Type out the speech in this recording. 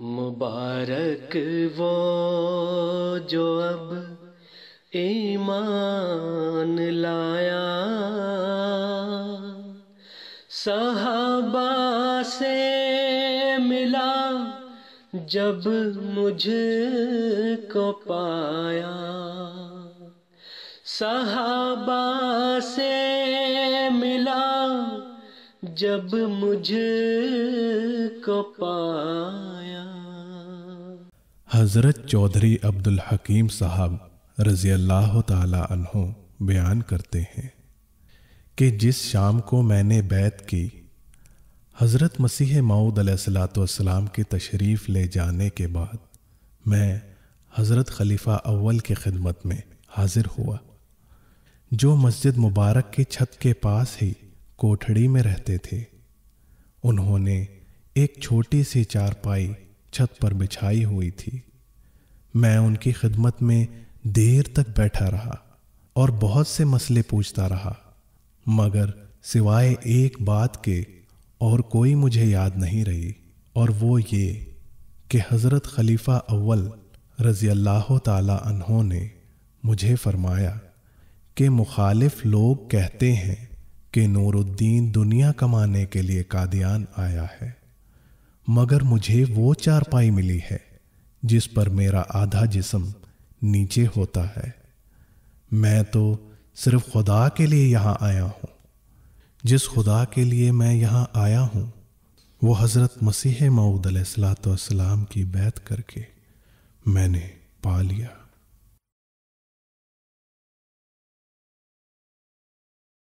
मुबारक वो जो अब ईमान लाया सहाबा से मिला जब मुझको पाया सहाबा से मिला जब मुझ को पाया हजरत चौधरी अब्दुल हकीम साहब रजी अल्लाह तहों बयान करते हैं कि जिस शाम को मैंने बैत की हज़रत मसीह माऊद सलाम के तशरीफ़ ले जाने के बाद मैं हज़रत खलीफ़ा अव्वल की खिदमत में हाज़िर हुआ जो मस्जिद मुबारक की छत के पास ही कोठड़ी में रहते थे उन्होंने एक छोटी सी चारपाई छत पर बिछाई हुई थी मैं उनकी खिदमत में देर तक बैठा रहा और बहुत से मसले पूछता रहा मगर सिवाय एक बात के और कोई मुझे याद नहीं रही और वो ये कि हज़रत खलीफ़ा अव्वल रज़ी अल्लाह तहों ने मुझे फरमाया कि मुखालिफ लोग कहते हैं कि नूरुद्दीन दुनिया कमाने के लिए कादियान आया है मगर मुझे वो चारपाई मिली है जिस पर मेरा आधा जिसम नीचे होता है मैं तो सिर्फ खुदा के लिए यहाँ आया हूँ जिस खुदा के लिए मैं यहाँ आया हूँ वो हज़रत मसीह मऊद सलाम की बैत करके मैंने पा लिया